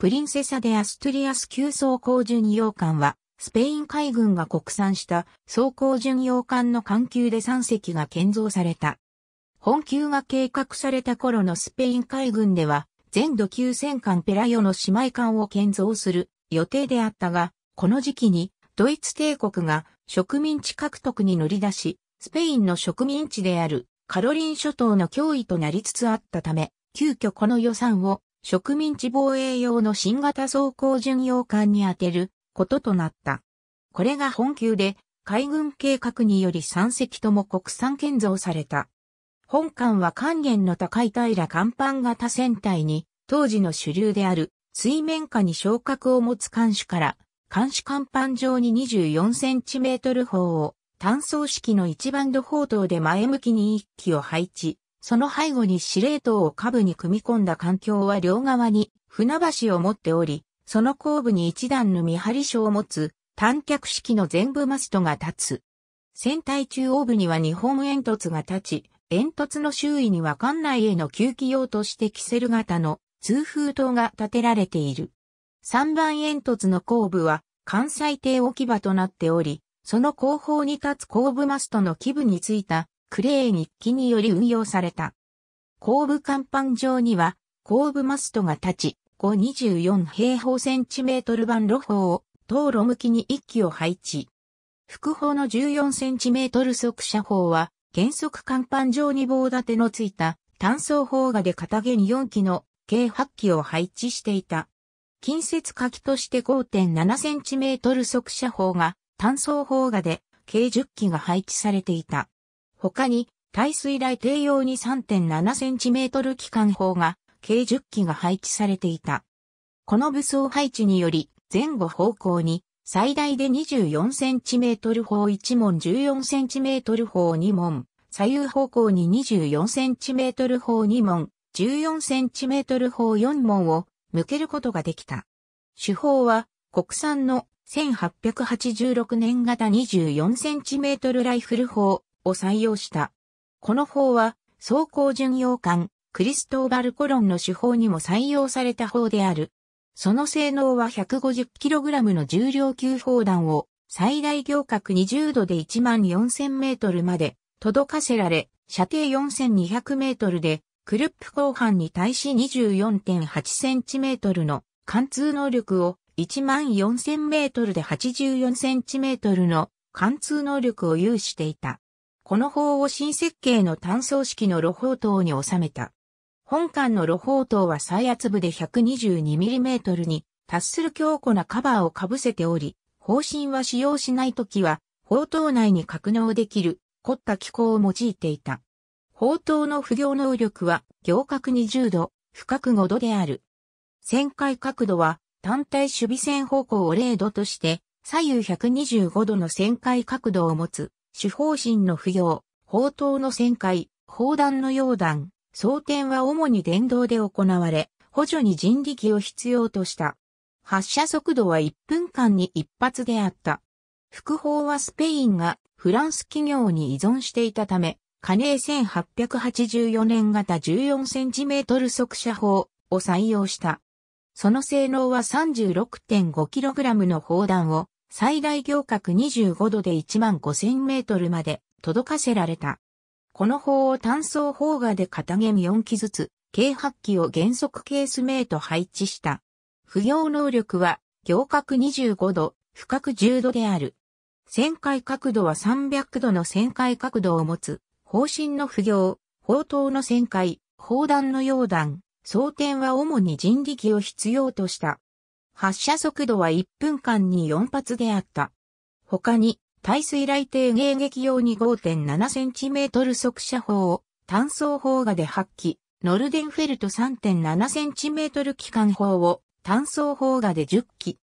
プリンセサ・デ・アストリアス級装甲巡洋艦は、スペイン海軍が国産した装甲巡洋艦の艦級で3隻が建造された。本級が計画された頃のスペイン海軍では、全土級戦艦ペラヨの姉妹艦を建造する予定であったが、この時期にドイツ帝国が植民地獲得に乗り出し、スペインの植民地であるカロリン諸島の脅威となりつつあったため、急遽この予算を植民地防衛用の新型装甲巡洋艦に当てることとなった。これが本級で海軍計画により3隻とも国産建造された。本艦は還元の高い平甲板型船体に当時の主流である水面下に昇格を持つ艦首から艦首甲板上に24センチメートル砲を単装式の一番土砲塔で前向きに一機を配置その背後に司令塔を下部に組み込んだ環境は両側に船橋を持っており、その後部に一段の見張り所を持つ短脚式の全部マストが立つ。船体中央部には日本煙突が立ち、煙突の周囲には艦内への吸気用としてキセル型の通風塔が建てられている。3番煙突の後部は関西艇置き場となっており、その後方に立つ後部マストの基部についたクレー日記により運用された。後部甲板上には、後部マストが立ち、524平方センチメートル版路砲を、道路向きに1機を配置。副砲の14センチメートル速射砲は、原則甲板上に棒立てのついた単装砲画で片毛に4機の計8機を配置していた。近接火器として5.7センチメートル速射砲が単装砲画で計10機が配置されていた。他に、耐水台低用に 3.7cm 機関砲が、計10機が配置されていた。この武装配置により、前後方向に、最大で 24cm 砲1門 14cm 砲2門、左右方向に 24cm 砲2門、14cm 砲4門を向けることができた。手法は国産の1886年型 24cm ライフル砲を採用した。この砲は、走行巡洋艦、クリストーバル・コロンの手法にも採用された砲である。その性能は 150kg の重量級砲弾を最大行角20度で1万4000メートルまで届かせられ、射程4200メートルで、クルップ後半に対し24.8センチメートルの貫通能力を1万4000メートルで84センチメートルの貫通能力を有していた。この砲を新設計の単層式の露砲塔に収めた。本館の露砲塔は最圧部で 122mm に達する強固なカバーをかぶせており、方針は使用しないときは、砲塔内に格納できる凝った機構を用いていた。砲塔の不行能力は行角20度、深角5度である。旋回角度は単体守備線方向を0度として左右125度の旋回角度を持つ主法神の不要、砲塔の旋回、砲弾の溶弾、装填は主に電動で行われ、補助に人力を必要とした。発射速度は1分間に1発であった。副砲はスペインがフランス企業に依存していたため、加齢1884年型 14cm 速射砲を採用した。その性能は 36.5kg の砲弾を最大行角25度で15000メートルまで届かせられた。この砲を単装砲画で片弦4機ずつ、軽発機を原則ケースメイト配置した。不行能力は、行角25度、深角10度である。旋回角度は300度の旋回角度を持つ、方針の不行、砲塔の旋回、砲弾の溶弾、装填は主に人力を必要とした。発射速度は1分間に4発であった。他に、耐水雷艇迎撃用に 5.7cm 速射砲を単装砲画で発揮、ノルデンフェルト 3.7cm 機関砲を単装砲画で10機。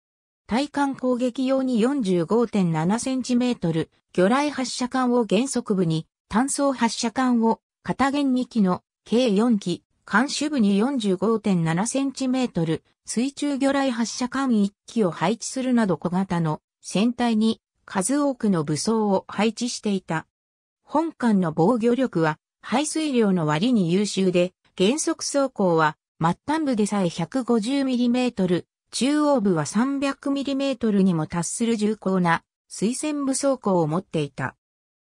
対艦攻撃用に 45.7cm 魚雷発射管を原則部に単装発射管を片弦2機の計4機艦首部に 45.7cm 水中魚雷発射艦1機を配置するなど小型の船体に数多くの武装を配置していた。本艦の防御力は排水量の割に優秀で、原則走行は末端部でさえ 150mm、中央部は 300mm にも達する重厚な水戦部装甲を持っていた。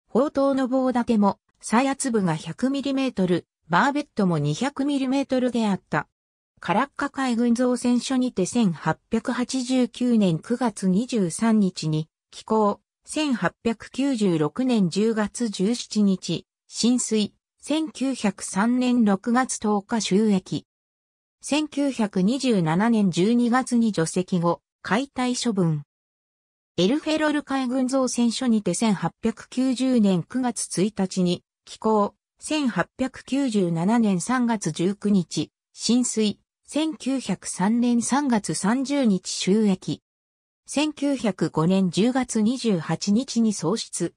砲塔の棒立ても、最圧部が 100mm、バーベットも 200mm であった。カラッカ海軍造船所にて1889年9月23日に寄港、1896年10月17日、浸水、1903年6月10日収益。1927年12月に除籍後、解体処分。エルフェロル海軍造船所にて1890年9月1日に、寄港、1897年3月19日、浸水、1903年3月30日収益。1905年10月28日に喪失。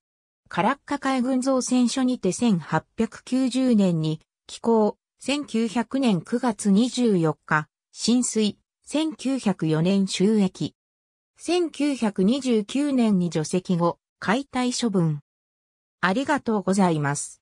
カラッカ海軍造船所にて1890年に寄港。1900年9月24日、浸水。1904年収益。1929年に除籍後、解体処分。ありがとうございます。